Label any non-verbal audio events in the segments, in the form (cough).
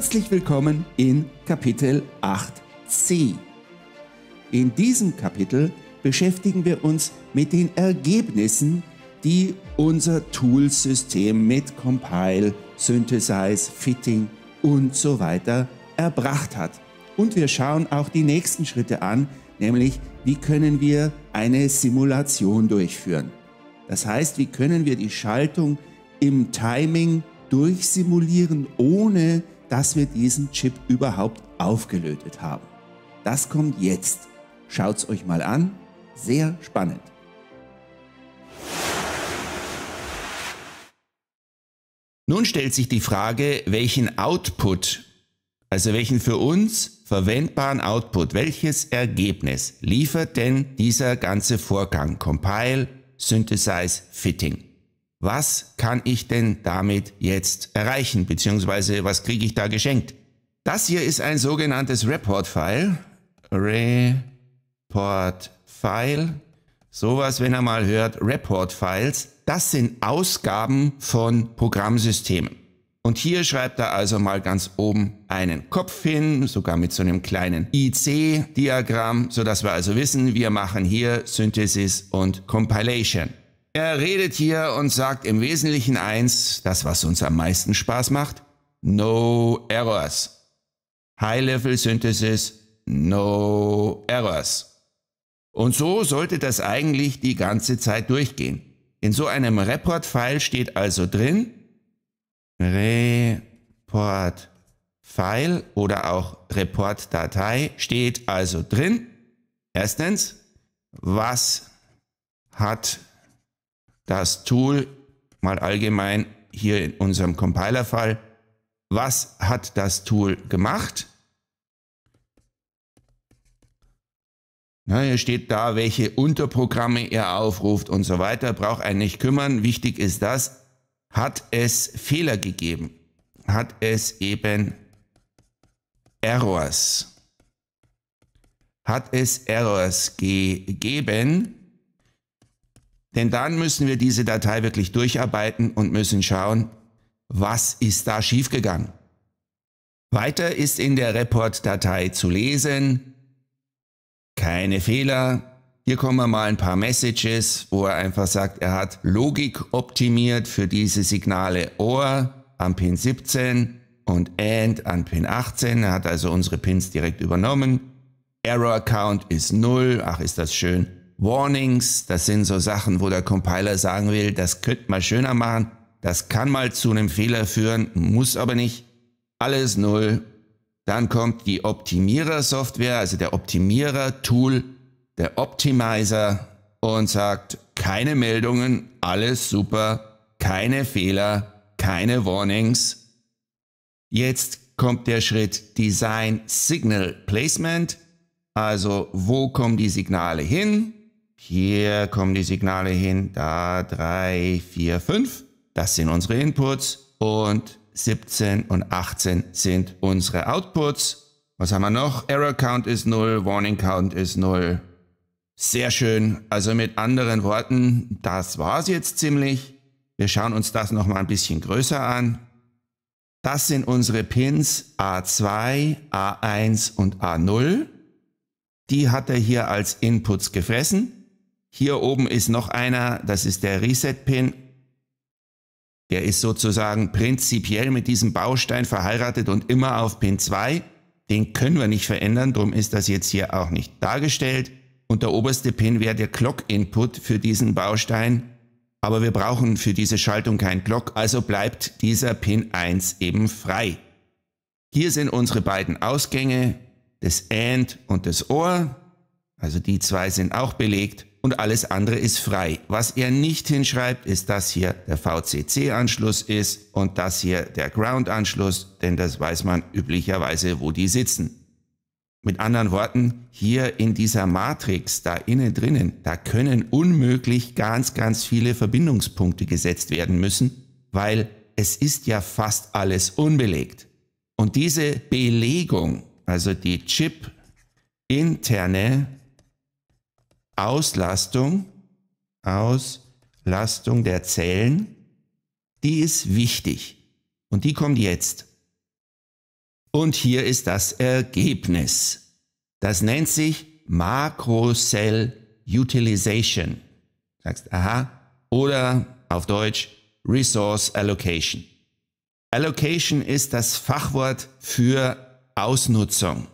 Herzlich willkommen in Kapitel 8c. In diesem Kapitel beschäftigen wir uns mit den Ergebnissen, die unser Toolsystem mit Compile, Synthesize, Fitting und so weiter erbracht hat. Und wir schauen auch die nächsten Schritte an, nämlich wie können wir eine Simulation durchführen. Das heißt, wie können wir die Schaltung im Timing durchsimulieren, ohne dass wir diesen Chip überhaupt aufgelötet haben. Das kommt jetzt. Schaut's euch mal an. Sehr spannend. Nun stellt sich die Frage, welchen Output, also welchen für uns verwendbaren Output, welches Ergebnis liefert denn dieser ganze Vorgang Compile, Synthesize, Fitting? was kann ich denn damit jetzt erreichen, beziehungsweise was kriege ich da geschenkt. Das hier ist ein sogenanntes Report-File. Report-File. Sowas, wenn er mal hört, Report-Files. Das sind Ausgaben von Programmsystemen. Und hier schreibt er also mal ganz oben einen Kopf hin, sogar mit so einem kleinen IC-Diagramm, sodass wir also wissen, wir machen hier Synthesis und Compilation. Er redet hier und sagt im Wesentlichen eins, das was uns am meisten Spaß macht, no errors. High-Level Synthesis, no errors. Und so sollte das eigentlich die ganze Zeit durchgehen. In so einem Report-File steht also drin, Report-File oder auch Report-Datei steht also drin, erstens, was hat das Tool, mal allgemein hier in unserem Compiler-Fall, was hat das Tool gemacht? Na, hier steht da, welche Unterprogramme er aufruft und so weiter. Braucht einen nicht kümmern. Wichtig ist das, hat es Fehler gegeben? Hat es eben Errors? Hat es Errors gegeben? Denn dann müssen wir diese Datei wirklich durcharbeiten und müssen schauen, was ist da schiefgegangen. Weiter ist in der Report-Datei zu lesen, keine Fehler. Hier kommen mal ein paar Messages, wo er einfach sagt, er hat Logik optimiert für diese Signale OR am Pin 17 und AND an Pin 18. Er hat also unsere Pins direkt übernommen. Error Count ist 0. Ach, ist das schön. Warnings, das sind so Sachen, wo der Compiler sagen will, das könnte man schöner machen, das kann mal zu einem Fehler führen, muss aber nicht. Alles null. Dann kommt die Optimierer-Software, also der Optimierer-Tool, der Optimizer und sagt, keine Meldungen, alles super, keine Fehler, keine Warnings. Jetzt kommt der Schritt Design Signal Placement, also wo kommen die Signale hin? Hier kommen die Signale hin. Da 3, 4, 5. Das sind unsere Inputs. Und 17 und 18 sind unsere Outputs. Was haben wir noch? Error Count ist 0, Warning Count ist 0. Sehr schön. Also mit anderen Worten, das war's jetzt ziemlich. Wir schauen uns das nochmal ein bisschen größer an. Das sind unsere Pins A2, A1 und A0. Die hat er hier als Inputs gefressen. Hier oben ist noch einer, das ist der Reset-Pin. Der ist sozusagen prinzipiell mit diesem Baustein verheiratet und immer auf Pin 2. Den können wir nicht verändern, darum ist das jetzt hier auch nicht dargestellt. Und der oberste Pin wäre der Clock-Input für diesen Baustein. Aber wir brauchen für diese Schaltung kein Clock, also bleibt dieser Pin 1 eben frei. Hier sind unsere beiden Ausgänge, das AND und das OR. Also die zwei sind auch belegt und alles andere ist frei. Was er nicht hinschreibt, ist, dass hier der VCC-Anschluss ist und dass hier der Ground-Anschluss, denn das weiß man üblicherweise, wo die sitzen. Mit anderen Worten, hier in dieser Matrix, da innen drinnen, da können unmöglich ganz, ganz viele Verbindungspunkte gesetzt werden müssen, weil es ist ja fast alles unbelegt. Und diese Belegung, also die Chip interne Auslastung, Auslastung der Zellen, die ist wichtig. Und die kommt jetzt. Und hier ist das Ergebnis. Das nennt sich Makrocell Utilization. Sagst, aha. Oder auf Deutsch Resource Allocation. Allocation ist das Fachwort für Ausnutzung.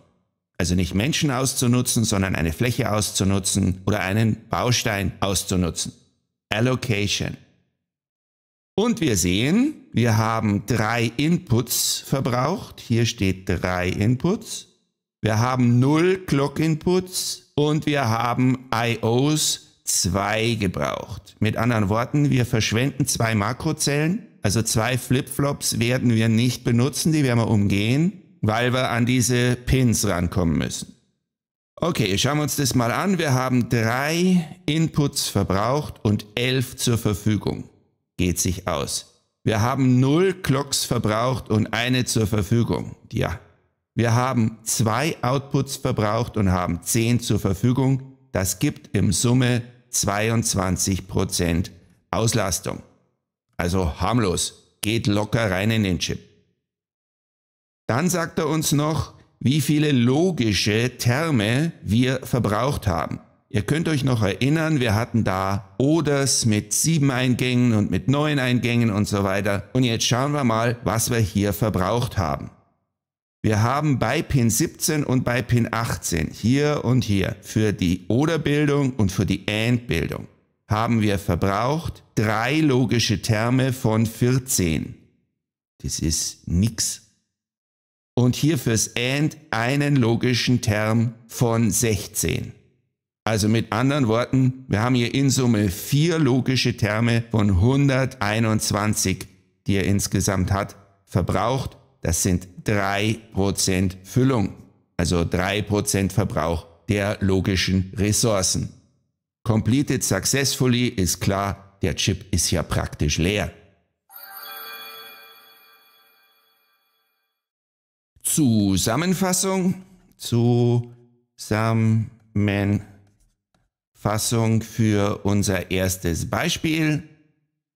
Also nicht Menschen auszunutzen, sondern eine Fläche auszunutzen oder einen Baustein auszunutzen. Allocation. Und wir sehen, wir haben drei Inputs verbraucht. Hier steht drei Inputs. Wir haben null Clock Inputs und wir haben IOs zwei gebraucht. Mit anderen Worten, wir verschwenden zwei Makrozellen. Also zwei Flipflops werden wir nicht benutzen, die werden wir umgehen weil wir an diese Pins rankommen müssen. Okay, schauen wir uns das mal an. Wir haben drei Inputs verbraucht und elf zur Verfügung. Geht sich aus. Wir haben null Clocks verbraucht und eine zur Verfügung. Ja. Wir haben zwei Outputs verbraucht und haben zehn zur Verfügung. Das gibt im Summe 22% Auslastung. Also harmlos. Geht locker rein in den Chip. Dann sagt er uns noch, wie viele logische Terme wir verbraucht haben. Ihr könnt euch noch erinnern, wir hatten da Oders mit sieben Eingängen und mit neun Eingängen und so weiter. Und jetzt schauen wir mal, was wir hier verbraucht haben. Wir haben bei Pin 17 und bei Pin 18, hier und hier, für die Oder-Bildung und für die And-Bildung, haben wir verbraucht drei logische Terme von 14. Das ist nix und hier fürs AND einen logischen Term von 16. Also mit anderen Worten, wir haben hier in Summe vier logische Terme von 121, die er insgesamt hat, verbraucht. Das sind 3% Füllung, also 3% Verbrauch der logischen Ressourcen. Completed successfully ist klar, der Chip ist ja praktisch leer. Zusammenfassung. Zusammenfassung für unser erstes Beispiel.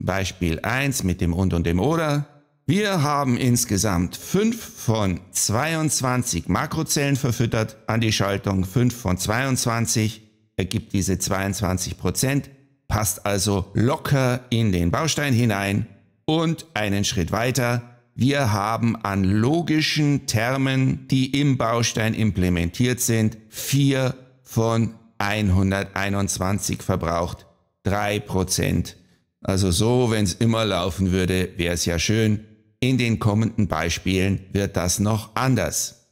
Beispiel 1 mit dem und und dem oder. Wir haben insgesamt 5 von 22 Makrozellen verfüttert an die Schaltung. 5 von 22 ergibt diese 22 Prozent, passt also locker in den Baustein hinein und einen Schritt weiter wir haben an logischen Termen, die im Baustein implementiert sind, 4 von 121 verbraucht. 3%. Also so, wenn es immer laufen würde, wäre es ja schön. In den kommenden Beispielen wird das noch anders.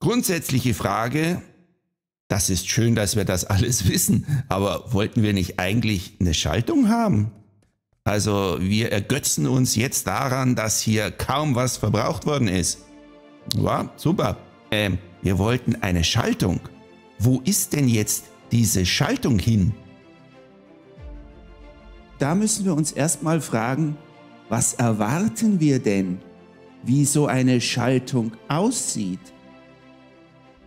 Grundsätzliche Frage, das ist schön, dass wir das (laughs) alles wissen, aber wollten wir nicht eigentlich eine Schaltung haben? Also wir ergötzen uns jetzt daran, dass hier kaum was verbraucht worden ist. Ja, super. Ähm, wir wollten eine Schaltung. Wo ist denn jetzt diese Schaltung hin? Da müssen wir uns erstmal fragen, was erwarten wir denn, wie so eine Schaltung aussieht?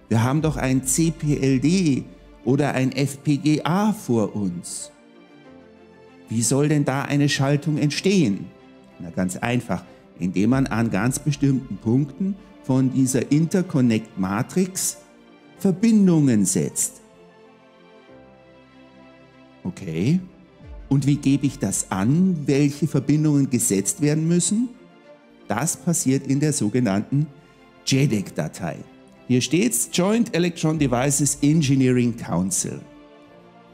Wir haben doch ein CPLD oder ein FPGA vor uns. Wie soll denn da eine Schaltung entstehen? Na ganz einfach, indem man an ganz bestimmten Punkten von dieser Interconnect-Matrix Verbindungen setzt. Okay. Und wie gebe ich das an, welche Verbindungen gesetzt werden müssen? Das passiert in der sogenannten JEDEC-Datei. Hier steht's Joint Electron Devices Engineering Council.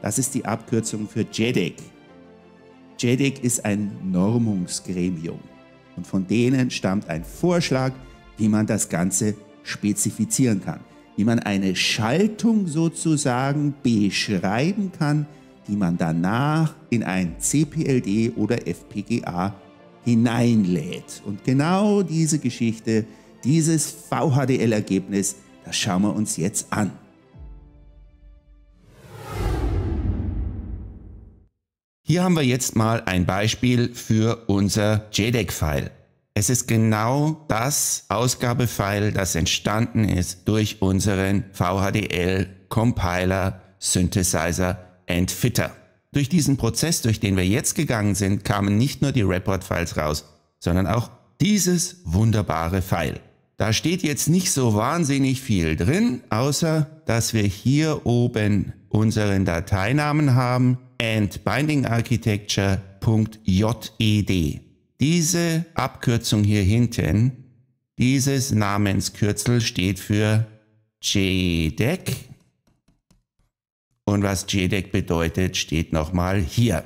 Das ist die Abkürzung für JEDEC. JEDEC ist ein Normungsgremium und von denen stammt ein Vorschlag, wie man das Ganze spezifizieren kann, wie man eine Schaltung sozusagen beschreiben kann, die man danach in ein CPLD oder FPGA hineinlädt. Und genau diese Geschichte, dieses VHDL-Ergebnis, das schauen wir uns jetzt an. Hier haben wir jetzt mal ein Beispiel für unser JDEC-File. Es ist genau das Ausgabefile, das entstanden ist durch unseren VHDL Compiler Synthesizer and Fitter. Durch diesen Prozess, durch den wir jetzt gegangen sind, kamen nicht nur die Report-Files raus, sondern auch dieses wunderbare File. Da steht jetzt nicht so wahnsinnig viel drin, außer dass wir hier oben unseren Dateinamen haben, and Binding Architecture.jed. Diese Abkürzung hier hinten, dieses Namenskürzel steht für JDEC. Und was JDEC bedeutet, steht nochmal hier.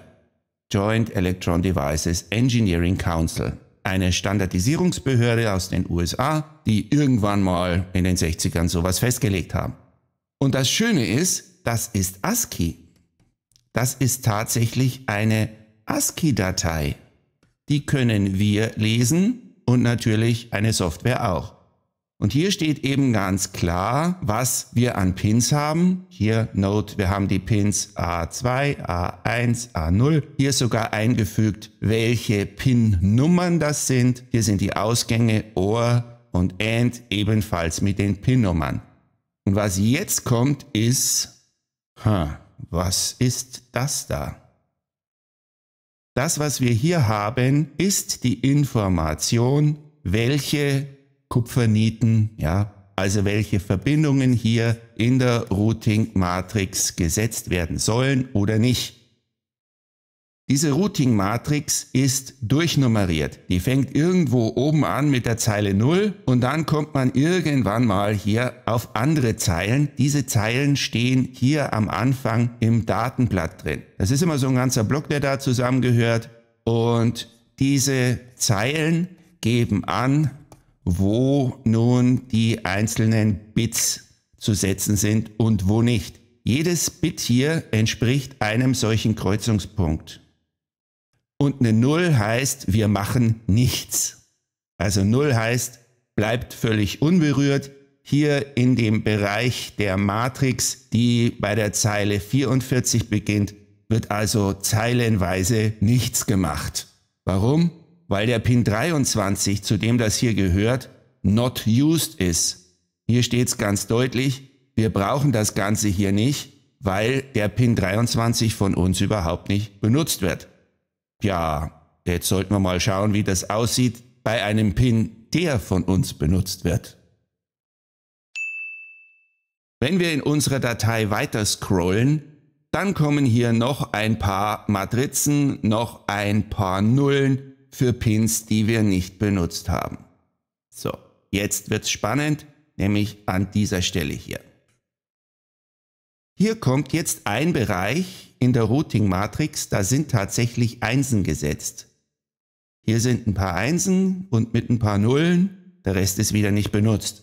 Joint Electron Devices Engineering Council. Eine Standardisierungsbehörde aus den USA, die irgendwann mal in den 60ern sowas festgelegt haben. Und das Schöne ist, das ist ASCII das ist tatsächlich eine ASCII-Datei. Die können wir lesen und natürlich eine Software auch. Und hier steht eben ganz klar, was wir an Pins haben. Hier Note, wir haben die Pins A2, A1, A0. Hier sogar eingefügt, welche Pin-Nummern das sind. Hier sind die Ausgänge OR und AND ebenfalls mit den Pin-Nummern. Und was jetzt kommt ist, huh, was ist das da? Das, was wir hier haben, ist die Information, welche Kupferniten, ja, also welche Verbindungen hier in der Routing-Matrix gesetzt werden sollen oder nicht. Diese Routing-Matrix ist durchnummeriert. Die fängt irgendwo oben an mit der Zeile 0 und dann kommt man irgendwann mal hier auf andere Zeilen. Diese Zeilen stehen hier am Anfang im Datenblatt drin. Das ist immer so ein ganzer Block, der da zusammengehört. Und diese Zeilen geben an, wo nun die einzelnen Bits zu setzen sind und wo nicht. Jedes Bit hier entspricht einem solchen Kreuzungspunkt und eine Null heißt, wir machen nichts. Also Null heißt, bleibt völlig unberührt. Hier in dem Bereich der Matrix, die bei der Zeile 44 beginnt, wird also zeilenweise nichts gemacht. Warum? Weil der Pin 23, zu dem das hier gehört, not used ist. Hier steht es ganz deutlich, wir brauchen das Ganze hier nicht, weil der Pin 23 von uns überhaupt nicht benutzt wird. Ja, jetzt sollten wir mal schauen, wie das aussieht bei einem Pin, der von uns benutzt wird. Wenn wir in unserer Datei weiter scrollen, dann kommen hier noch ein paar Matrizen, noch ein paar Nullen für Pins, die wir nicht benutzt haben. So, jetzt wird's spannend, nämlich an dieser Stelle hier. Hier kommt jetzt ein Bereich in der Routing-Matrix, da sind tatsächlich Einsen gesetzt. Hier sind ein paar Einsen und mit ein paar Nullen, der Rest ist wieder nicht benutzt.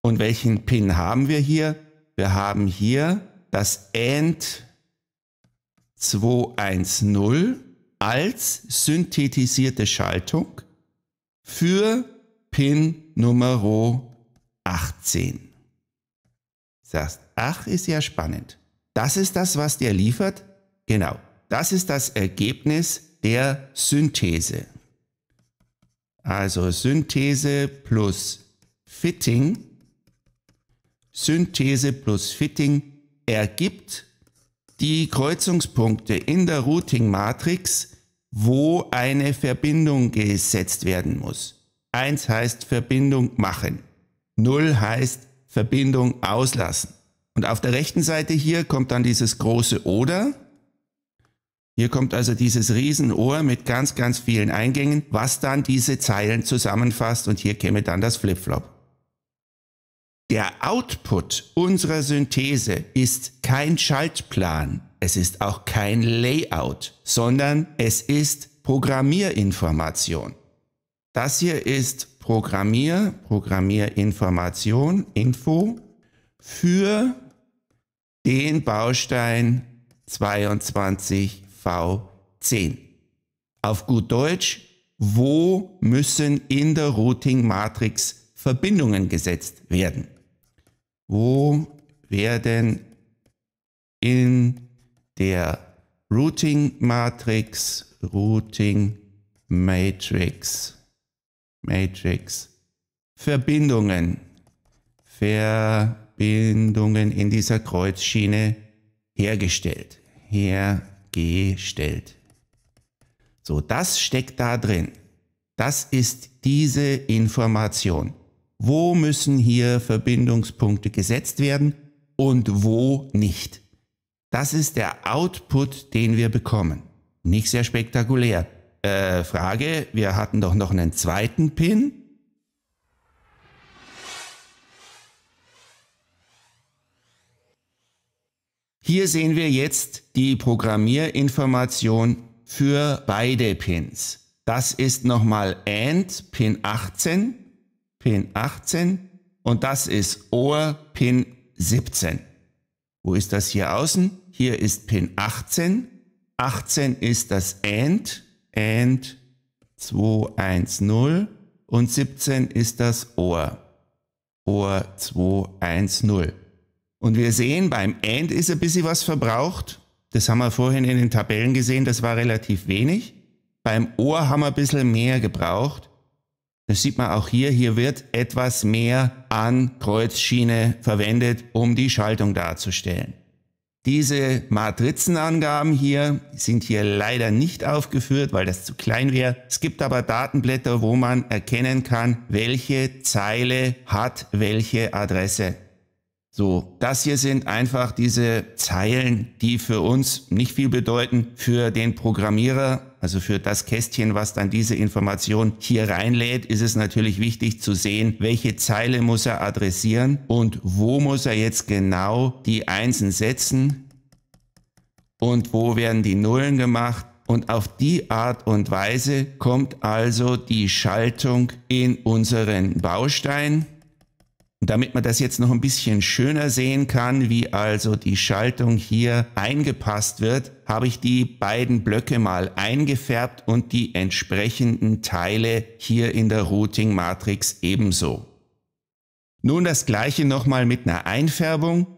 Und welchen Pin haben wir hier? Wir haben hier das AND 210 als synthetisierte Schaltung für Pin Nummer 18. Das heißt, Ach, ist ja spannend. Das ist das, was der liefert? Genau, das ist das Ergebnis der Synthese. Also Synthese plus Fitting. Synthese plus Fitting ergibt die Kreuzungspunkte in der Routing-Matrix, wo eine Verbindung gesetzt werden muss. 1 heißt Verbindung machen. 0 heißt Verbindung auslassen. Und auf der rechten Seite hier kommt dann dieses große Oder. Hier kommt also dieses Riesenohr mit ganz, ganz vielen Eingängen, was dann diese Zeilen zusammenfasst und hier käme dann das Flipflop. Der Output unserer Synthese ist kein Schaltplan, es ist auch kein Layout, sondern es ist Programmierinformation. Das hier ist Programmier, Programmierinformation, Info für den Baustein 22V10. Auf gut Deutsch, wo müssen in der Routing-Matrix Verbindungen gesetzt werden? Wo werden in der Routing-Matrix, Routing-Matrix, Matrix, Verbindungen, Verbindungen Verbindungen in dieser Kreuzschiene hergestellt. Hergestellt. So, das steckt da drin. Das ist diese Information. Wo müssen hier Verbindungspunkte gesetzt werden und wo nicht? Das ist der Output, den wir bekommen. Nicht sehr spektakulär. Äh, Frage, wir hatten doch noch einen zweiten Pin. Hier sehen wir jetzt die Programmierinformation für beide Pins. Das ist nochmal AND Pin 18, Pin 18 und das ist OR Pin 17. Wo ist das hier außen? Hier ist Pin 18. 18 ist das AND, AND 210 und 17 ist das OR, OR 210. Und wir sehen, beim End ist ein bisschen was verbraucht. Das haben wir vorhin in den Tabellen gesehen, das war relativ wenig. Beim Ohr haben wir ein bisschen mehr gebraucht. Das sieht man auch hier, hier wird etwas mehr an Kreuzschiene verwendet, um die Schaltung darzustellen. Diese Matrizenangaben hier sind hier leider nicht aufgeführt, weil das zu klein wäre. Es gibt aber Datenblätter, wo man erkennen kann, welche Zeile hat welche Adresse. So, das hier sind einfach diese Zeilen, die für uns nicht viel bedeuten, für den Programmierer also für das Kästchen, was dann diese Information hier reinlädt, ist es natürlich wichtig zu sehen, welche Zeile muss er adressieren und wo muss er jetzt genau die Einsen setzen und wo werden die Nullen gemacht. Und auf die Art und Weise kommt also die Schaltung in unseren Baustein. Damit man das jetzt noch ein bisschen schöner sehen kann, wie also die Schaltung hier eingepasst wird, habe ich die beiden Blöcke mal eingefärbt und die entsprechenden Teile hier in der Routing-Matrix ebenso. Nun das gleiche nochmal mit einer Einfärbung.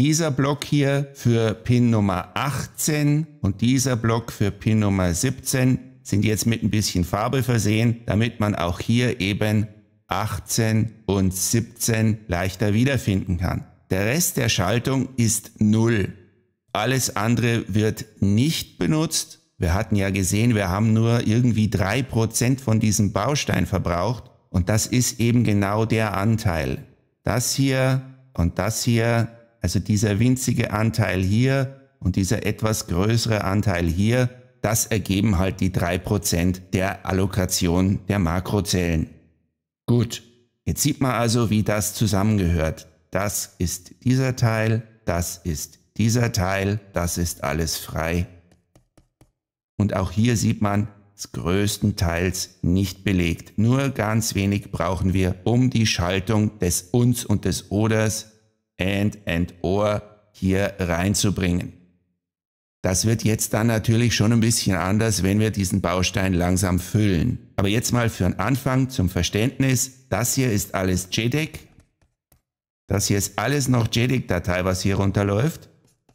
Dieser Block hier für Pin Nummer 18 und dieser Block für Pin Nummer 17 sind jetzt mit ein bisschen Farbe versehen, damit man auch hier eben 18 und 17 leichter wiederfinden kann. Der Rest der Schaltung ist 0. Alles andere wird nicht benutzt. Wir hatten ja gesehen, wir haben nur irgendwie 3% von diesem Baustein verbraucht und das ist eben genau der Anteil. Das hier und das hier, also dieser winzige Anteil hier und dieser etwas größere Anteil hier, das ergeben halt die 3% der Allokation der Makrozellen. Gut, jetzt sieht man also, wie das zusammengehört. Das ist dieser Teil, das ist dieser Teil, das ist alles frei. Und auch hier sieht man, es größtenteils nicht belegt. Nur ganz wenig brauchen wir, um die Schaltung des Uns und des Oders and and or hier reinzubringen. Das wird jetzt dann natürlich schon ein bisschen anders, wenn wir diesen Baustein langsam füllen. Aber jetzt mal für einen Anfang zum Verständnis. Das hier ist alles JDEC. Das hier ist alles noch jdec datei was hier runterläuft.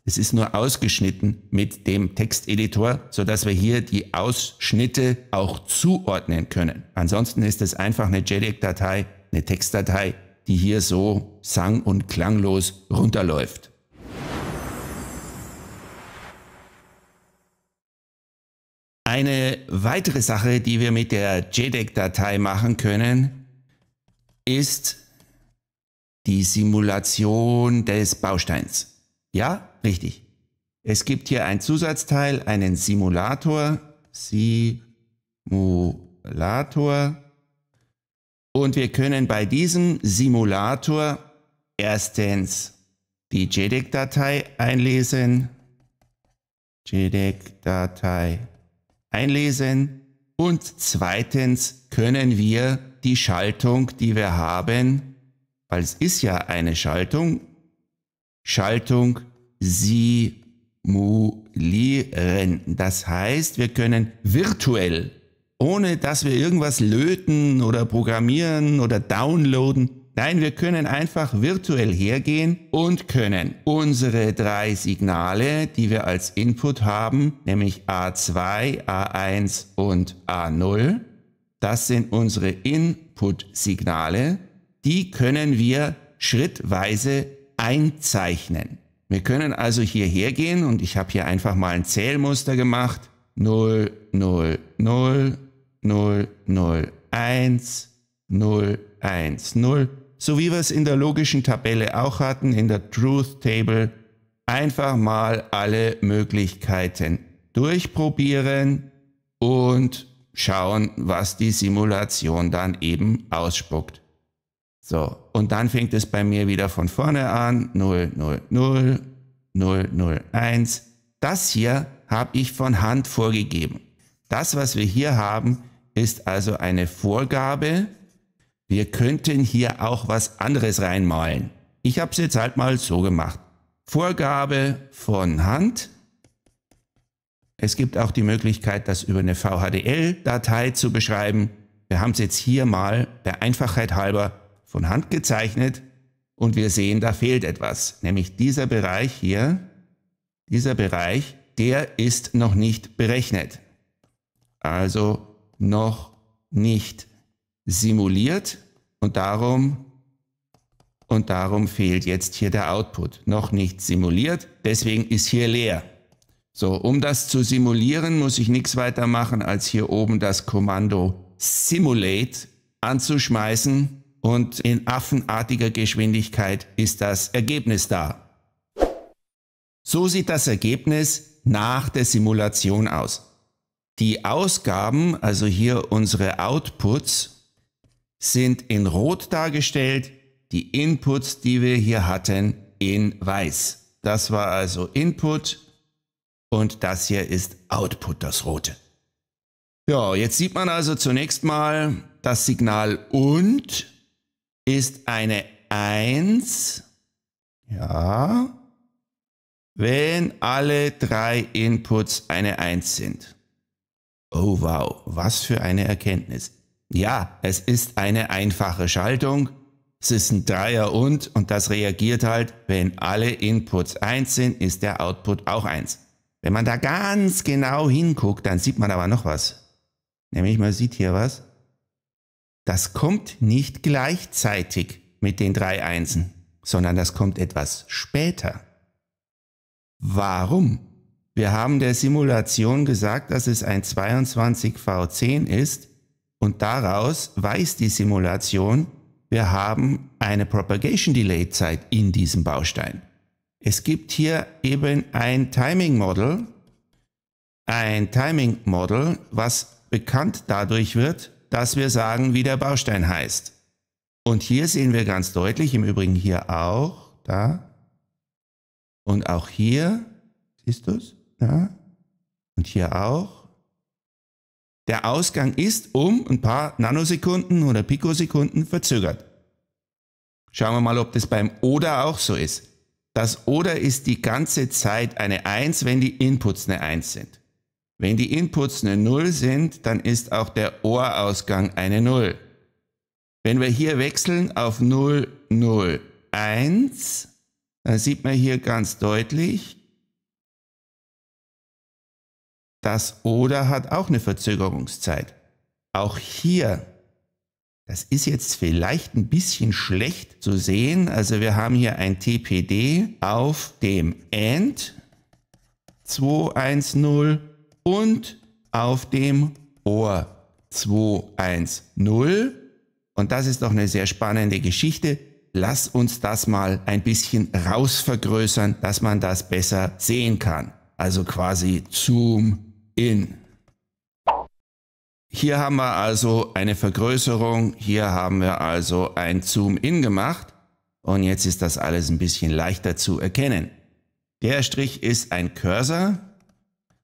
Es ist nur ausgeschnitten mit dem Texteditor, sodass wir hier die Ausschnitte auch zuordnen können. Ansonsten ist es einfach eine jdec datei eine Textdatei, die hier so sang- und klanglos runterläuft. Eine weitere Sache, die wir mit der jdec datei machen können, ist die Simulation des Bausteins. Ja, richtig. Es gibt hier ein Zusatzteil, einen Simulator, Simulator. Und wir können bei diesem Simulator erstens die jdec datei einlesen. jdec datei einlesen. Und zweitens können wir die Schaltung, die wir haben, weil es ist ja eine Schaltung, Schaltung simulieren. Das heißt, wir können virtuell, ohne dass wir irgendwas löten oder programmieren oder downloaden, Nein, wir können einfach virtuell hergehen und können unsere drei Signale, die wir als Input haben, nämlich A2, A1 und A0, das sind unsere Input-Signale, die können wir schrittweise einzeichnen. Wir können also hierher gehen und ich habe hier einfach mal ein Zählmuster gemacht. 0, 0, 0, 0, 0, 1, 0, 1, 0 so wie wir es in der logischen Tabelle auch hatten, in der Truth Table, einfach mal alle Möglichkeiten durchprobieren und schauen, was die Simulation dann eben ausspuckt. So, und dann fängt es bei mir wieder von vorne an. 0, 0, 0, 0, 0, 1. Das hier habe ich von Hand vorgegeben. Das, was wir hier haben, ist also eine Vorgabe, wir könnten hier auch was anderes reinmalen. Ich habe es jetzt halt mal so gemacht. Vorgabe von Hand. Es gibt auch die Möglichkeit, das über eine VHDL-Datei zu beschreiben. Wir haben es jetzt hier mal der Einfachheit halber von Hand gezeichnet und wir sehen, da fehlt etwas. Nämlich dieser Bereich hier, dieser Bereich, der ist noch nicht berechnet. Also noch nicht simuliert und darum und darum fehlt jetzt hier der Output. Noch nicht simuliert, deswegen ist hier leer. So, um das zu simulieren, muss ich nichts weiter machen, als hier oben das Kommando Simulate anzuschmeißen und in affenartiger Geschwindigkeit ist das Ergebnis da. So sieht das Ergebnis nach der Simulation aus. Die Ausgaben, also hier unsere Outputs, sind in Rot dargestellt, die Inputs, die wir hier hatten, in Weiß. Das war also Input und das hier ist Output, das Rote. Ja, jetzt sieht man also zunächst mal, das Signal und ist eine 1. Ja. Wenn alle drei Inputs eine 1 sind. Oh wow, was für eine Erkenntnis. Ja, es ist eine einfache Schaltung. Es ist ein Dreier und und das reagiert halt, wenn alle Inputs 1 sind, ist der Output auch 1. Wenn man da ganz genau hinguckt, dann sieht man aber noch was. Nämlich man sieht hier was. Das kommt nicht gleichzeitig mit den drei Einsen, sondern das kommt etwas später. Warum? Wir haben der Simulation gesagt, dass es ein 22V10 ist und daraus weiß die Simulation, wir haben eine Propagation Delay Zeit in diesem Baustein. Es gibt hier eben ein Timing Model, ein Timing Model, was bekannt dadurch wird, dass wir sagen, wie der Baustein heißt. Und hier sehen wir ganz deutlich, im Übrigen hier auch, da, und auch hier, siehst du es, da, und hier auch, der Ausgang ist um ein paar Nanosekunden oder Pikosekunden verzögert. Schauen wir mal, ob das beim Oder auch so ist. Das Oder ist die ganze Zeit eine 1, wenn die Inputs eine 1 sind. Wenn die Inputs eine 0 sind, dann ist auch der OR-Ausgang eine 0. Wenn wir hier wechseln auf 0, 0, 1, dann sieht man hier ganz deutlich, Das oder hat auch eine Verzögerungszeit. Auch hier, das ist jetzt vielleicht ein bisschen schlecht zu sehen. Also wir haben hier ein TPD auf dem AND 210 und auf dem OR 210. Und das ist doch eine sehr spannende Geschichte. Lass uns das mal ein bisschen rausvergrößern, dass man das besser sehen kann. Also quasi Zoom in. Hier haben wir also eine Vergrößerung, hier haben wir also ein Zoom-In gemacht und jetzt ist das alles ein bisschen leichter zu erkennen. Der Strich ist ein Cursor.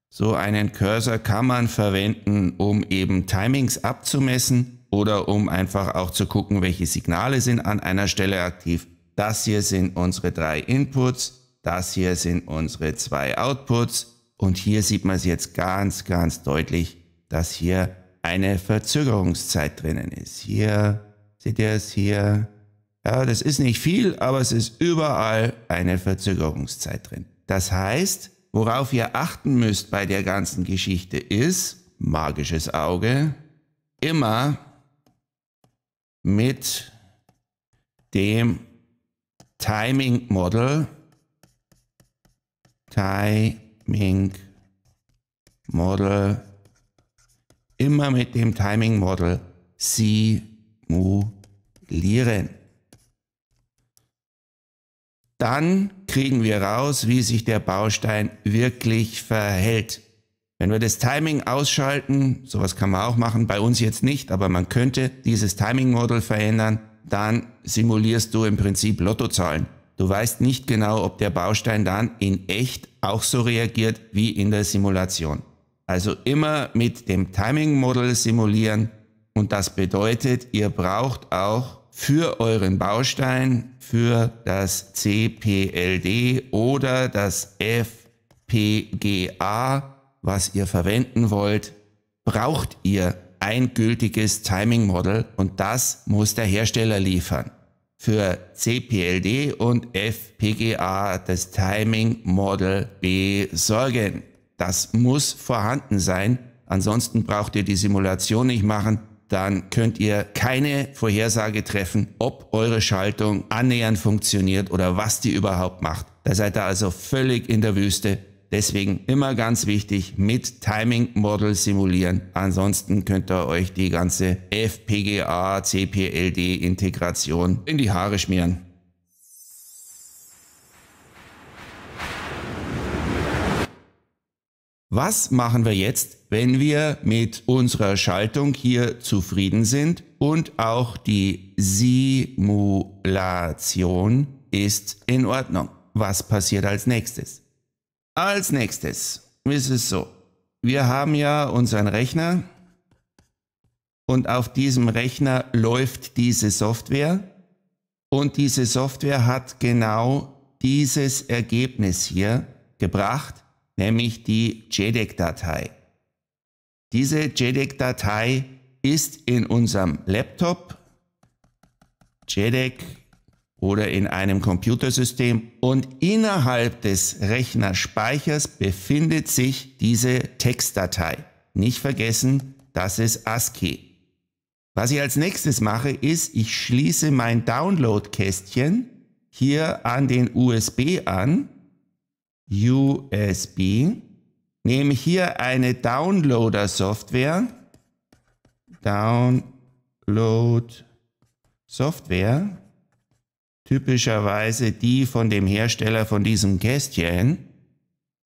So einen Cursor kann man verwenden, um eben Timings abzumessen oder um einfach auch zu gucken, welche Signale sind an einer Stelle aktiv. Das hier sind unsere drei Inputs, das hier sind unsere zwei Outputs, und hier sieht man es jetzt ganz, ganz deutlich, dass hier eine Verzögerungszeit drinnen ist. Hier, seht ihr es hier? Ja, das ist nicht viel, aber es ist überall eine Verzögerungszeit drin. Das heißt, worauf ihr achten müsst bei der ganzen Geschichte ist, magisches Auge, immer mit dem Timing Model, Timing Timing Model. Immer mit dem Timing Model simulieren. Dann kriegen wir raus, wie sich der Baustein wirklich verhält. Wenn wir das Timing ausschalten, sowas kann man auch machen, bei uns jetzt nicht, aber man könnte dieses Timing Model verändern, dann simulierst du im Prinzip Lottozahlen. Du weißt nicht genau, ob der Baustein dann in echt auch so reagiert wie in der Simulation. Also immer mit dem Timing Model simulieren und das bedeutet, ihr braucht auch für euren Baustein, für das CPLD oder das FPGA, was ihr verwenden wollt, braucht ihr ein gültiges Timing Model und das muss der Hersteller liefern für CPLD und FPGA das Timing Model besorgen. Das muss vorhanden sein, ansonsten braucht ihr die Simulation nicht machen, dann könnt ihr keine Vorhersage treffen, ob eure Schaltung annähernd funktioniert oder was die überhaupt macht. Da seid ihr also völlig in der Wüste Deswegen immer ganz wichtig mit Timing Model simulieren. Ansonsten könnt ihr euch die ganze FPGA CPLD Integration in die Haare schmieren. Was machen wir jetzt, wenn wir mit unserer Schaltung hier zufrieden sind und auch die Simulation ist in Ordnung? Was passiert als nächstes? Als nächstes ist es so. Wir haben ja unseren Rechner und auf diesem Rechner läuft diese Software und diese Software hat genau dieses Ergebnis hier gebracht, nämlich die JEDEC-Datei. Diese JEDEC-Datei ist in unserem Laptop JEDEC oder in einem Computersystem und innerhalb des Rechnerspeichers befindet sich diese Textdatei. Nicht vergessen, das ist ASCII. Was ich als nächstes mache, ist, ich schließe mein Download-Kästchen hier an den USB an. USB. Nehme hier eine Downloader-Software. Download-Software typischerweise die von dem Hersteller von diesem Kästchen.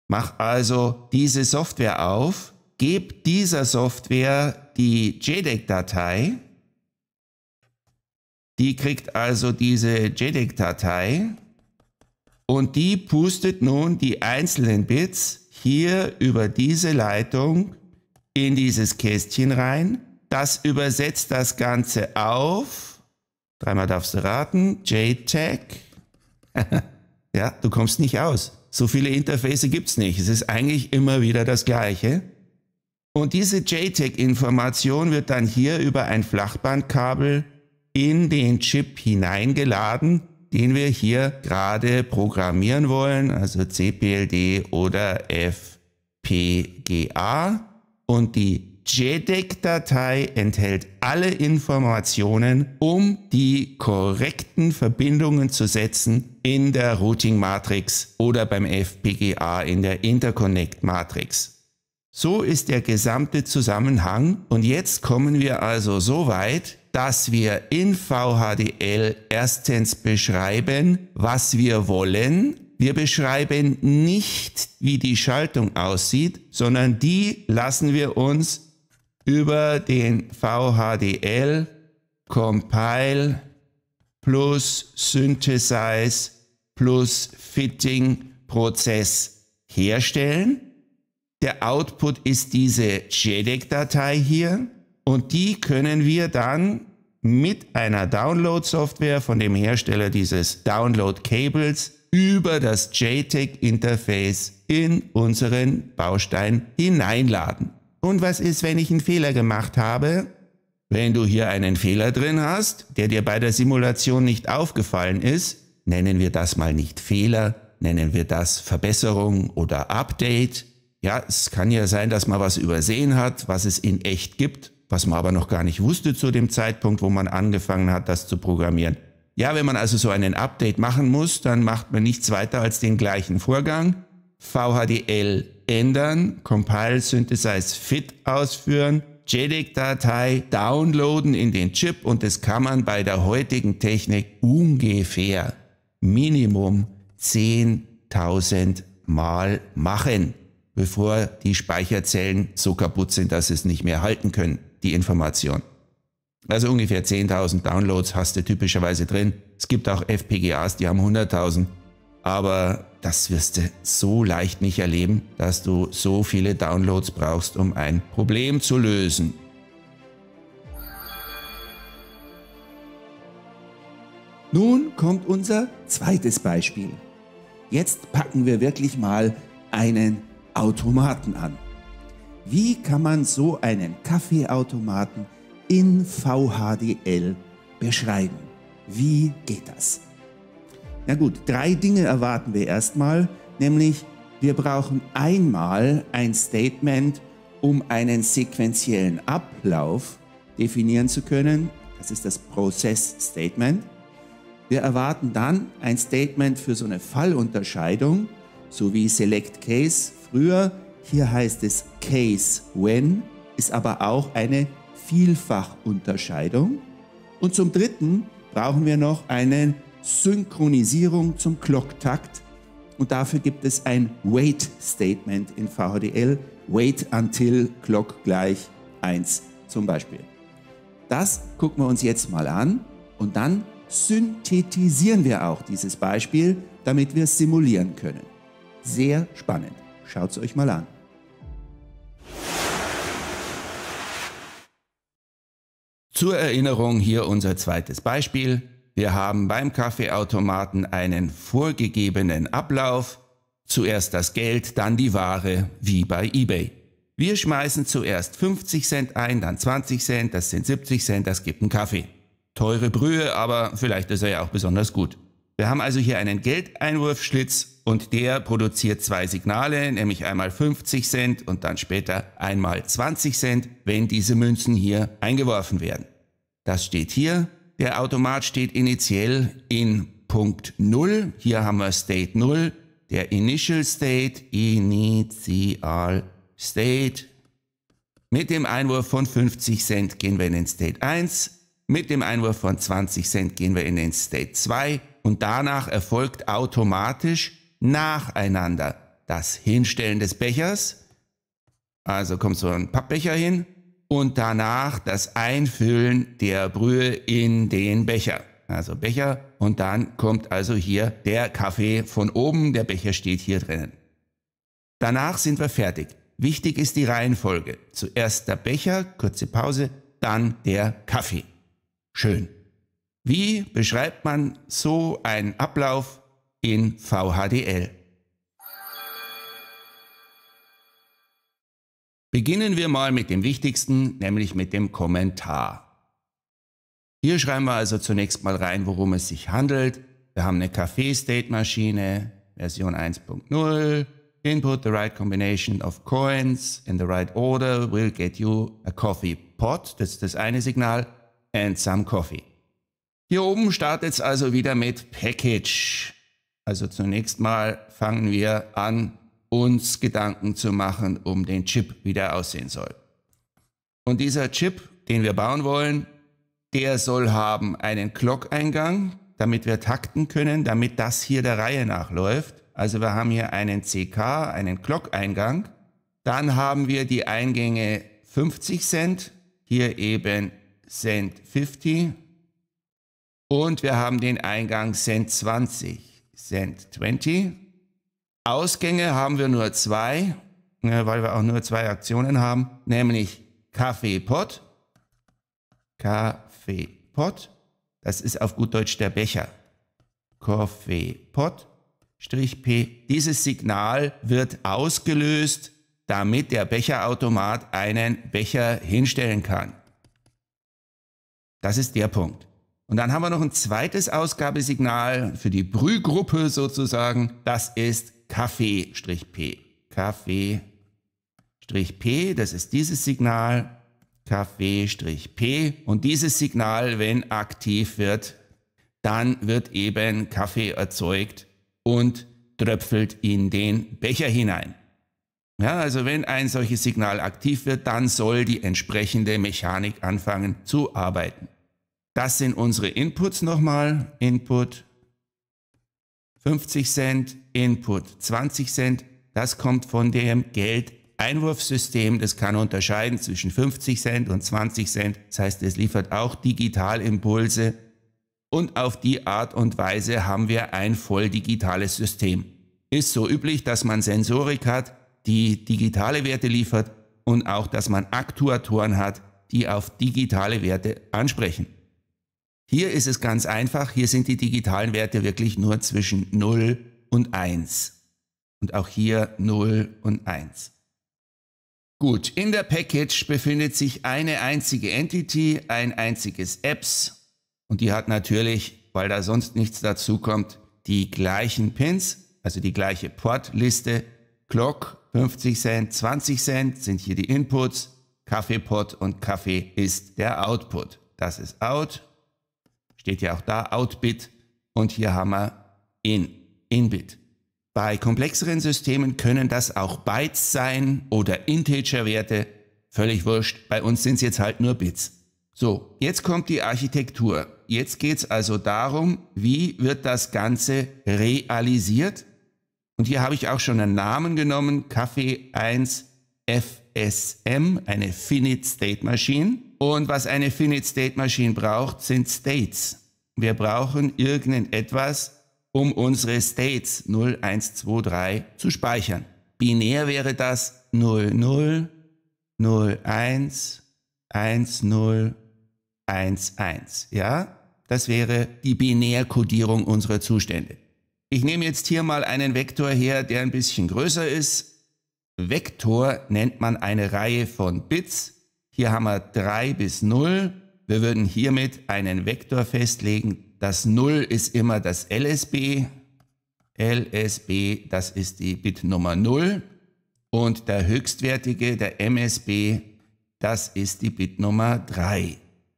Mach also diese Software auf, gib dieser Software die jdec datei Die kriegt also diese jdec datei und die pustet nun die einzelnen Bits hier über diese Leitung in dieses Kästchen rein. Das übersetzt das Ganze auf Dreimal darfst du raten. JTAG. (laughs) ja, du kommst nicht aus. So viele Interfaces es nicht. Es ist eigentlich immer wieder das Gleiche. Und diese JTAG-Information wird dann hier über ein Flachbandkabel in den Chip hineingeladen, den wir hier gerade programmieren wollen, also CPLD oder FPGA. Und die JEDEC-Datei enthält alle Informationen, um die korrekten Verbindungen zu setzen in der Routing-Matrix oder beim FPGA in der Interconnect-Matrix. So ist der gesamte Zusammenhang und jetzt kommen wir also so weit, dass wir in VHDL erstens beschreiben, was wir wollen. Wir beschreiben nicht, wie die Schaltung aussieht, sondern die lassen wir uns über den VHDL Compile plus Synthesize plus Fitting Prozess herstellen. Der Output ist diese JEDEC-Datei hier und die können wir dann mit einer Download-Software von dem Hersteller dieses Download-Cables über das JTAG-Interface e in unseren Baustein hineinladen. Und was ist, wenn ich einen Fehler gemacht habe? Wenn du hier einen Fehler drin hast, der dir bei der Simulation nicht aufgefallen ist, nennen wir das mal nicht Fehler, nennen wir das Verbesserung oder Update. Ja, es kann ja sein, dass man was übersehen hat, was es in echt gibt, was man aber noch gar nicht wusste zu dem Zeitpunkt, wo man angefangen hat, das zu programmieren. Ja, wenn man also so einen Update machen muss, dann macht man nichts weiter als den gleichen Vorgang, VHDL ändern, Compile Synthesize Fit ausführen, JEDEC-Datei downloaden in den Chip und das kann man bei der heutigen Technik ungefähr Minimum 10.000 Mal machen, bevor die Speicherzellen so kaputt sind, dass sie es nicht mehr halten können, die Information. Also ungefähr 10.000 Downloads hast du typischerweise drin. Es gibt auch FPGAs, die haben 100.000. Aber das wirst du so leicht nicht erleben, dass du so viele Downloads brauchst, um ein Problem zu lösen. Nun kommt unser zweites Beispiel. Jetzt packen wir wirklich mal einen Automaten an. Wie kann man so einen Kaffeeautomaten in VHDL beschreiben? Wie geht das? Na gut, drei Dinge erwarten wir erstmal, nämlich wir brauchen einmal ein Statement, um einen sequentiellen Ablauf definieren zu können. Das ist das Process statement Wir erwarten dann ein Statement für so eine Fallunterscheidung, so wie Select Case früher. Hier heißt es Case When, ist aber auch eine Vielfachunterscheidung. Und zum Dritten brauchen wir noch einen Synchronisierung zum Clocktakt Und dafür gibt es ein Wait Statement in VHDL. Wait until Clock gleich 1 zum Beispiel. Das gucken wir uns jetzt mal an und dann synthetisieren wir auch dieses Beispiel, damit wir es simulieren können. Sehr spannend. Schaut es euch mal an. Zur Erinnerung hier unser zweites Beispiel. Wir haben beim Kaffeeautomaten einen vorgegebenen Ablauf. Zuerst das Geld, dann die Ware, wie bei eBay. Wir schmeißen zuerst 50 Cent ein, dann 20 Cent, das sind 70 Cent, das gibt einen Kaffee. Teure Brühe, aber vielleicht ist er ja auch besonders gut. Wir haben also hier einen Geldeinwurfschlitz und der produziert zwei Signale, nämlich einmal 50 Cent und dann später einmal 20 Cent, wenn diese Münzen hier eingeworfen werden. Das steht hier der Automat steht initiell in Punkt 0. Hier haben wir State 0. Der Initial State, Initial State. Mit dem Einwurf von 50 Cent gehen wir in den State 1. Mit dem Einwurf von 20 Cent gehen wir in den State 2. Und danach erfolgt automatisch nacheinander das Hinstellen des Bechers. Also kommt so ein Pappbecher hin, und danach das Einfüllen der Brühe in den Becher. Also Becher und dann kommt also hier der Kaffee von oben, der Becher steht hier drinnen. Danach sind wir fertig. Wichtig ist die Reihenfolge. Zuerst der Becher, kurze Pause, dann der Kaffee. Schön. Wie beschreibt man so einen Ablauf in VHDL? Beginnen wir mal mit dem Wichtigsten, nämlich mit dem Kommentar. Hier schreiben wir also zunächst mal rein, worum es sich handelt. Wir haben eine Café-State-Maschine, Version 1.0. Input the right combination of coins in the right order will get you a coffee pot. Das ist das eine Signal. And some coffee. Hier oben startet es also wieder mit Package. Also zunächst mal fangen wir an uns Gedanken zu machen, um den Chip, wie der aussehen soll. Und dieser Chip, den wir bauen wollen, der soll haben einen Clock-Eingang, damit wir takten können, damit das hier der Reihe nach läuft. Also wir haben hier einen CK, einen Clock-Eingang. Dann haben wir die Eingänge 50 Cent, hier eben Cent 50. Und wir haben den Eingang Cent 20, Cent 20. Ausgänge haben wir nur zwei, ne, weil wir auch nur zwei Aktionen haben, nämlich Kaffeepot. Kaffeepot. Das ist auf gut Deutsch der Becher. Kaffeepot. Strich P. Dieses Signal wird ausgelöst, damit der Becherautomat einen Becher hinstellen kann. Das ist der Punkt. Und dann haben wir noch ein zweites Ausgabesignal für die Brühgruppe sozusagen. Das ist kaffee p kaffee p das ist dieses Signal. kaffee p Und dieses Signal, wenn aktiv wird, dann wird eben Kaffee erzeugt und tröpfelt in den Becher hinein. Ja, also wenn ein solches Signal aktiv wird, dann soll die entsprechende Mechanik anfangen zu arbeiten. Das sind unsere Inputs nochmal. Input, 50 Cent Input, 20 Cent, das kommt von dem Geldeinwurfsystem. Das kann unterscheiden zwischen 50 Cent und 20 Cent. Das heißt, es liefert auch Digitalimpulse. Und auf die Art und Weise haben wir ein voll digitales System. Ist so üblich, dass man Sensorik hat, die digitale Werte liefert und auch, dass man Aktuatoren hat, die auf digitale Werte ansprechen. Hier ist es ganz einfach, hier sind die digitalen Werte wirklich nur zwischen 0 und 1. Und auch hier 0 und 1. Gut, in der Package befindet sich eine einzige Entity, ein einziges Apps und die hat natürlich, weil da sonst nichts dazukommt, die gleichen Pins, also die gleiche Portliste. Clock 50 Cent, 20 Cent sind hier die Inputs, Kaffeepot und Kaffee ist der Output. Das ist Out Steht ja auch da Outbit und hier haben wir In, Inbit. Bei komplexeren Systemen können das auch Bytes sein oder Integer-Werte. Völlig wurscht, bei uns sind es jetzt halt nur Bits. So, jetzt kommt die Architektur. Jetzt geht es also darum, wie wird das Ganze realisiert? Und hier habe ich auch schon einen Namen genommen, Kaffee 1 FSM, eine Finite State Machine. Und was eine Finite State Machine braucht, sind States. Wir brauchen irgendetwas, um unsere States 0, 1, 2, 3 zu speichern. Binär wäre das 0, 0, 0, 1, 1, 0, 1, 1. Ja? Das wäre die Binärkodierung unserer Zustände. Ich nehme jetzt hier mal einen Vektor her, der ein bisschen größer ist. Vektor nennt man eine Reihe von Bits hier haben wir 3 bis 0. Wir würden hiermit einen Vektor festlegen. Das 0 ist immer das LSB. LSB, das ist die Bitnummer 0. Und der höchstwertige, der MSB, das ist die Bitnummer 3.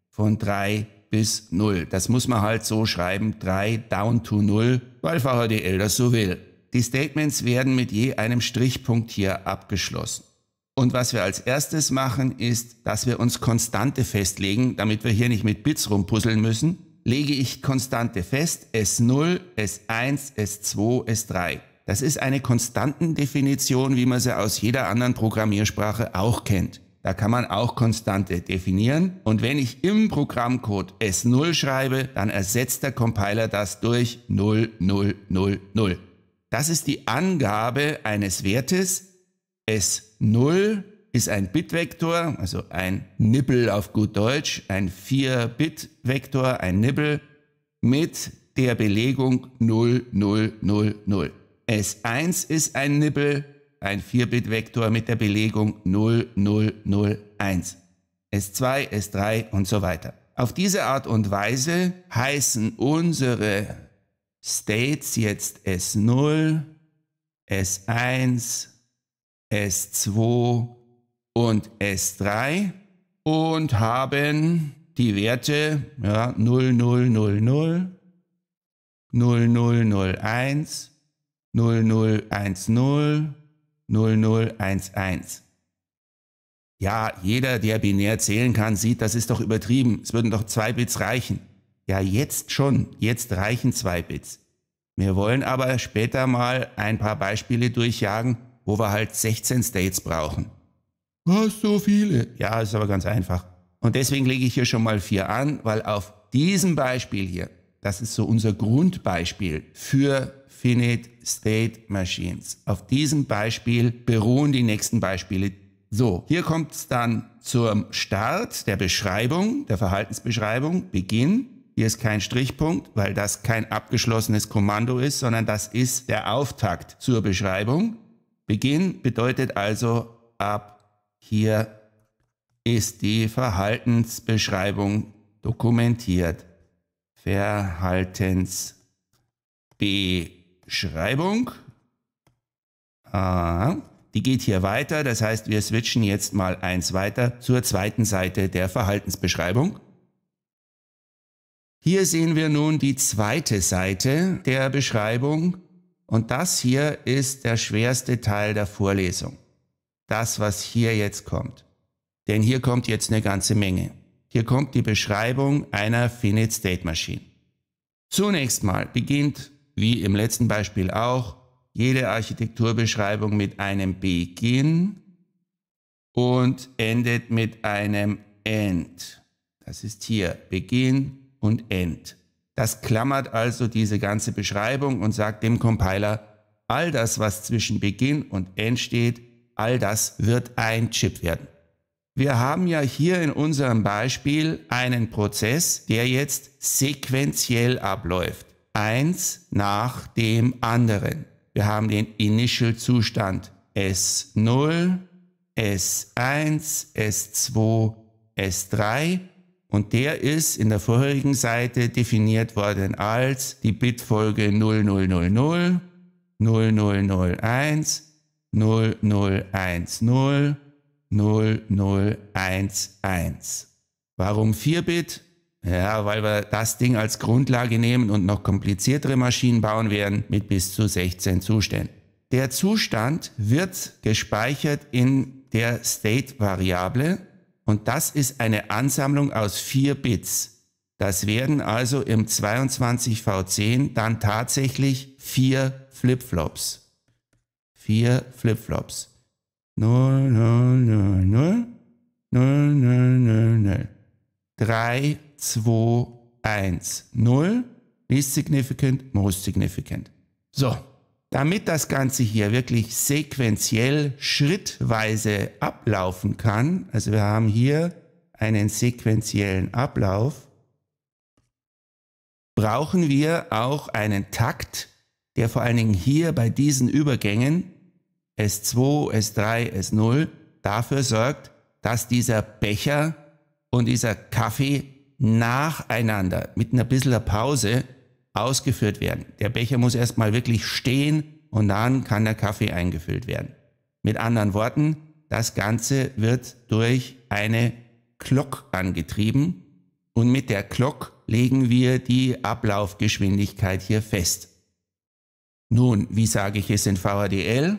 Von 3 bis 0. Das muss man halt so schreiben, 3 down to 0, weil VHDL das so will. Die Statements werden mit je einem Strichpunkt hier abgeschlossen. Und was wir als erstes machen, ist, dass wir uns Konstante festlegen, damit wir hier nicht mit Bits rumpuzzeln müssen. Lege ich Konstante fest, S0, S1, S2, S3. Das ist eine Konstantendefinition, wie man sie aus jeder anderen Programmiersprache auch kennt. Da kann man auch Konstante definieren. Und wenn ich im Programmcode S0 schreibe, dann ersetzt der Compiler das durch 0000. Das ist die Angabe eines Wertes S0. 0 ist ein Bitvektor, also ein Nibbel auf gut Deutsch, ein 4-Bit-Vektor, ein Nibbel mit der Belegung 0, 0, 0, 0. S1 ist ein Nibbel, ein 4-Bit-Vektor mit der Belegung 0, 0, 0, 1. S2, S3 und so weiter. Auf diese Art und Weise heißen unsere States jetzt S0, S1, S2 und S3 und haben die Werte ja, 0000, 0001, 0010, 0011. Ja, jeder, der binär zählen kann, sieht, das ist doch übertrieben. Es würden doch zwei Bits reichen. Ja, jetzt schon. Jetzt reichen zwei Bits. Wir wollen aber später mal ein paar Beispiele durchjagen, wo wir halt 16 States brauchen. Was, so viele? Ja, ist aber ganz einfach. Und deswegen lege ich hier schon mal vier an, weil auf diesem Beispiel hier, das ist so unser Grundbeispiel für Finite State Machines. Auf diesem Beispiel beruhen die nächsten Beispiele. So, hier kommt es dann zum Start der Beschreibung, der Verhaltensbeschreibung, Beginn. Hier ist kein Strichpunkt, weil das kein abgeschlossenes Kommando ist, sondern das ist der Auftakt zur Beschreibung. Beginn bedeutet also ab hier ist die Verhaltensbeschreibung dokumentiert. Verhaltensbeschreibung. Aha. Die geht hier weiter, das heißt, wir switchen jetzt mal eins weiter zur zweiten Seite der Verhaltensbeschreibung. Hier sehen wir nun die zweite Seite der Beschreibung und das hier ist der schwerste Teil der Vorlesung. Das, was hier jetzt kommt. Denn hier kommt jetzt eine ganze Menge. Hier kommt die Beschreibung einer Finite State Machine. Zunächst mal beginnt, wie im letzten Beispiel auch, jede Architekturbeschreibung mit einem Beginn und endet mit einem End. Das ist hier Beginn und End. Das klammert also diese ganze Beschreibung und sagt dem Compiler, all das, was zwischen Beginn und End steht, all das wird ein Chip werden. Wir haben ja hier in unserem Beispiel einen Prozess, der jetzt sequenziell abläuft. Eins nach dem anderen. Wir haben den Initial-Zustand S0, S1, S2, S3 und der ist in der vorherigen Seite definiert worden als die Bitfolge 0000, 0001, 0010, 0011. Warum 4-Bit? Ja, weil wir das Ding als Grundlage nehmen und noch kompliziertere Maschinen bauen werden mit bis zu 16 Zuständen. Der Zustand wird gespeichert in der State-Variable und das ist eine Ansammlung aus vier Bits. Das werden also im 22v10 dann tatsächlich vier Flipflops. Vier Flipflops. 0, 0, 0, 0, 0, 0, 0, 0. 3, 2, 1, 0. Least significant, most significant. So. Damit das Ganze hier wirklich sequenziell, schrittweise ablaufen kann, also wir haben hier einen sequentiellen Ablauf, brauchen wir auch einen Takt, der vor allen Dingen hier bei diesen Übergängen S2, S3, S0 dafür sorgt, dass dieser Becher und dieser Kaffee nacheinander mit einer bisschen Pause ausgeführt werden. Der Becher muss erstmal wirklich stehen und dann kann der Kaffee eingefüllt werden. Mit anderen Worten, das Ganze wird durch eine Glock angetrieben und mit der Glock legen wir die Ablaufgeschwindigkeit hier fest. Nun, wie sage ich es in VHDL?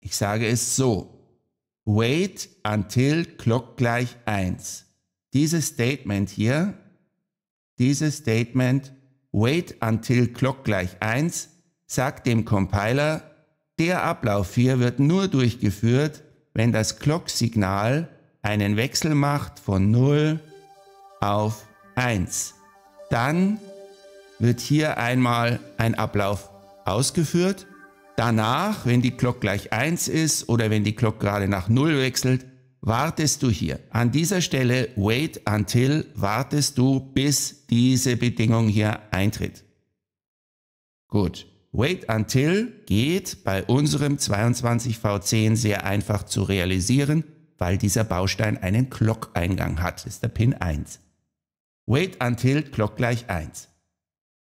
Ich sage es so. Wait until Clock gleich 1. Dieses Statement hier, dieses Statement Wait until Clock gleich 1 sagt dem Compiler, der Ablauf hier wird nur durchgeführt, wenn das Clock-Signal einen Wechsel macht von 0 auf 1. Dann wird hier einmal ein Ablauf ausgeführt. Danach, wenn die Clock gleich 1 ist oder wenn die Clock gerade nach 0 wechselt, wartest du hier. An dieser Stelle wait until wartest du, bis diese Bedingung hier eintritt. Gut. Wait until geht bei unserem 22v10 sehr einfach zu realisieren, weil dieser Baustein einen Clock-Eingang hat. Das ist der Pin 1. Wait until Clock gleich 1.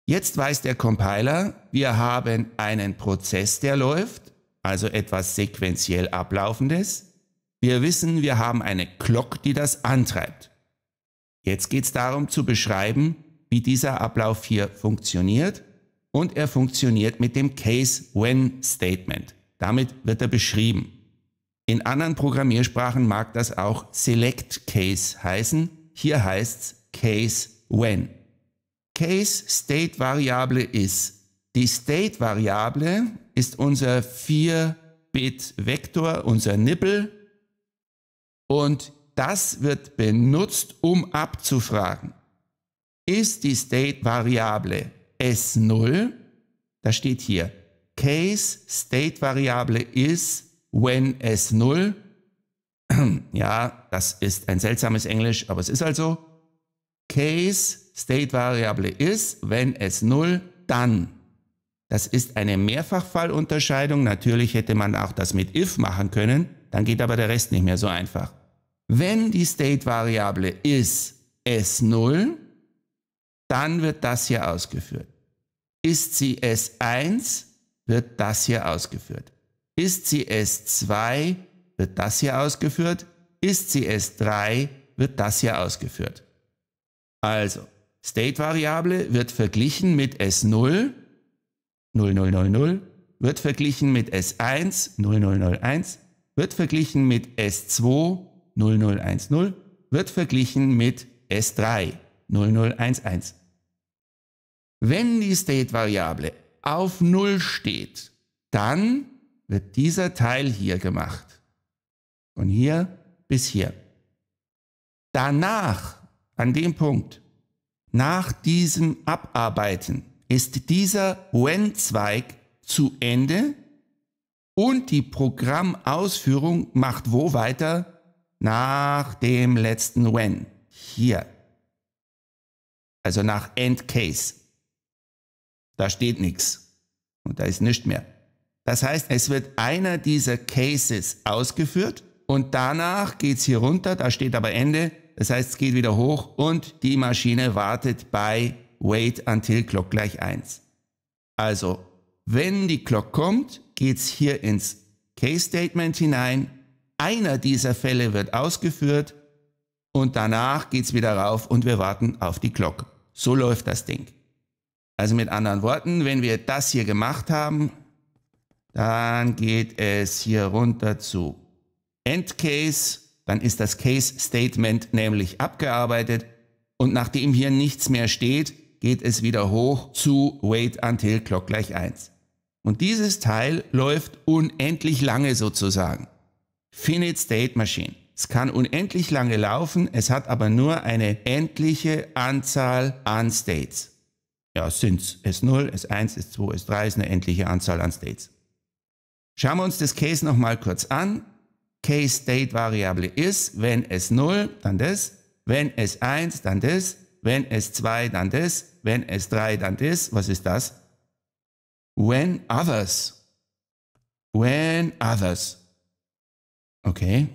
Jetzt weiß der Compiler, wir haben einen Prozess, der läuft, also etwas sequenziell ablaufendes. Wir wissen, wir haben eine Glock, die das antreibt. Jetzt geht es darum zu beschreiben, wie dieser Ablauf hier funktioniert und er funktioniert mit dem Case-When-Statement. Damit wird er beschrieben. In anderen Programmiersprachen mag das auch Select Case heißen. Hier heißt's Case When. Case State Variable ist. Die State Variable ist unser 4-Bit-Vektor, unser Nippel, und das wird benutzt, um abzufragen. Ist die State-Variable S0? Da steht hier, Case State-Variable is when S0. (clears throat) Ja, das ist ein seltsames Englisch, aber es ist also. Case State-Variable is wenn S0, dann. Das ist eine Mehrfachfallunterscheidung. Natürlich hätte man auch das mit if machen können. Dann geht aber der Rest nicht mehr so einfach. Wenn die State-Variable ist S0, dann wird das hier ausgeführt. Ist sie S1, wird das hier ausgeführt. Ist sie S2, wird das hier ausgeführt. Ist sie S3, wird das hier ausgeführt. Also, State-Variable wird verglichen mit S0, 0000, wird verglichen mit S1, 0001, wird verglichen mit S2 0010, wird verglichen mit S3 0011. Wenn die State-Variable auf 0 steht, dann wird dieser Teil hier gemacht. Von hier bis hier. Danach, an dem Punkt, nach diesem Abarbeiten, ist dieser When-Zweig zu Ende und die Programmausführung macht wo weiter? Nach dem letzten When. Hier. Also nach End Case. Da steht nichts. Und da ist nichts mehr. Das heißt, es wird einer dieser Cases ausgeführt und danach geht's hier runter, da steht aber Ende. Das heißt, es geht wieder hoch und die Maschine wartet bei Wait until Clock gleich 1. Also, wenn die Clock kommt, geht es hier ins Case Statement hinein. Einer dieser Fälle wird ausgeführt und danach geht es wieder rauf und wir warten auf die Glock. So läuft das Ding. Also mit anderen Worten, wenn wir das hier gemacht haben, dann geht es hier runter zu End Case. dann ist das Case Statement nämlich abgearbeitet und nachdem hier nichts mehr steht, geht es wieder hoch zu Wait until Clock gleich 1. Und dieses Teil läuft unendlich lange sozusagen. Finite State Machine. Es kann unendlich lange laufen, es hat aber nur eine endliche Anzahl an States. Ja, sind es S0, S1, S2, S3 ist eine endliche Anzahl an States. Schauen wir uns das Case nochmal kurz an. Case-State-Variable ist, wenn S0, dann das, wenn S1, dann das, wenn S2, dann das, wenn S3, dann das. Was ist das? When others. When others. Okay.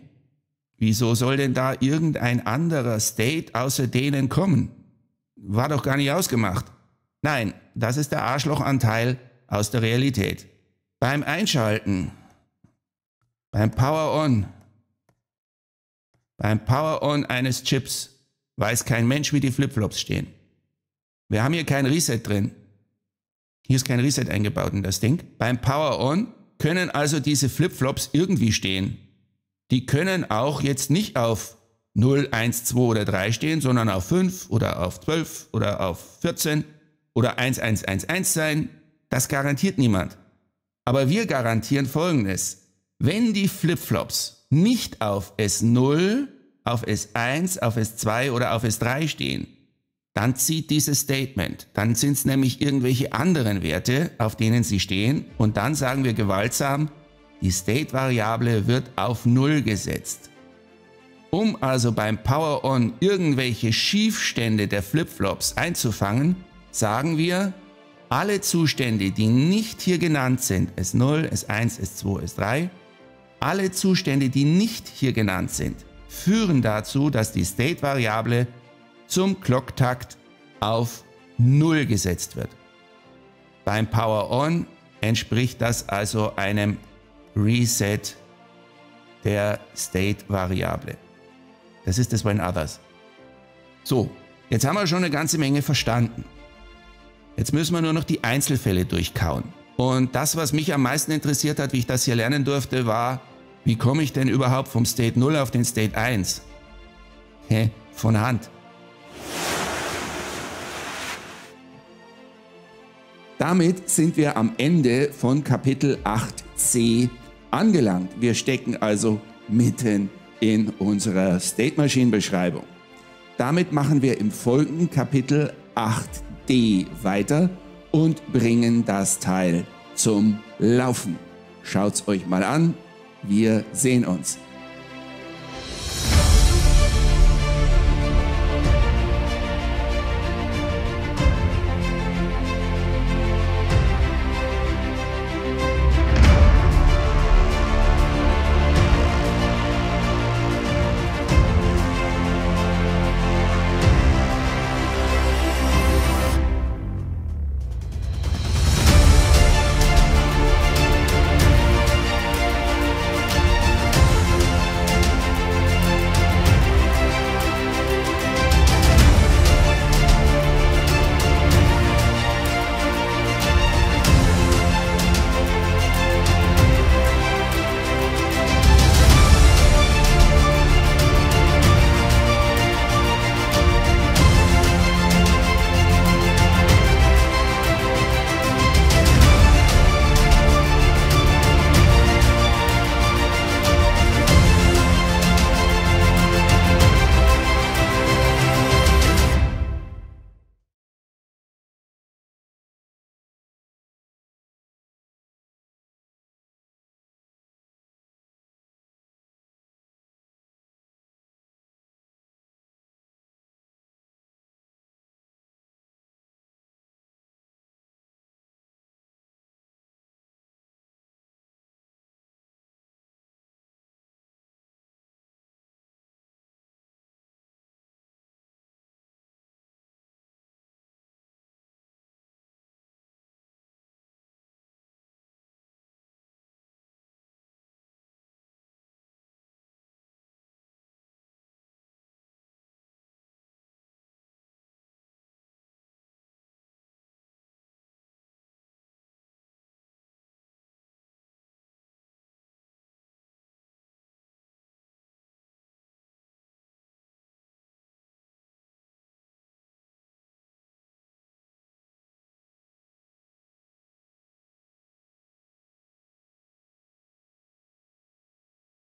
Wieso soll denn da irgendein anderer State außer denen kommen? War doch gar nicht ausgemacht. Nein, das ist der Arschlochanteil aus der Realität. Beim Einschalten, beim Power-On, beim Power-On eines Chips weiß kein Mensch, wie die Flipflops stehen. Wir haben hier kein Reset drin. Hier ist kein Reset eingebaut in das Ding. Beim Power-On können also diese Flipflops irgendwie stehen. Die können auch jetzt nicht auf 0, 1, 2 oder 3 stehen, sondern auf 5 oder auf 12 oder auf 14 oder 1, 1, 1, 1 sein. Das garantiert niemand. Aber wir garantieren Folgendes. Wenn die Flipflops nicht auf S0, auf S1, auf S2 oder auf S3 stehen, dann zieht dieses Statement. Dann sind es nämlich irgendwelche anderen Werte, auf denen sie stehen. Und dann sagen wir gewaltsam, die State-Variable wird auf Null gesetzt. Um also beim Power-On irgendwelche Schiefstände der Flip-Flops einzufangen, sagen wir, alle Zustände, die nicht hier genannt sind, S0, S1, S2, S3, alle Zustände, die nicht hier genannt sind, führen dazu, dass die State-Variable zum Glocktakt auf 0 gesetzt wird. Beim Power On entspricht das also einem Reset der State-Variable. Das ist das bei Others. So, jetzt haben wir schon eine ganze Menge verstanden. Jetzt müssen wir nur noch die Einzelfälle durchkauen. Und das, was mich am meisten interessiert hat, wie ich das hier lernen durfte, war, wie komme ich denn überhaupt vom State 0 auf den State 1? Hä? Von Hand. Damit sind wir am Ende von Kapitel 8c angelangt. Wir stecken also mitten in unserer State Machine Beschreibung. Damit machen wir im folgenden Kapitel 8d weiter und bringen das Teil zum Laufen. Schaut's euch mal an. Wir sehen uns.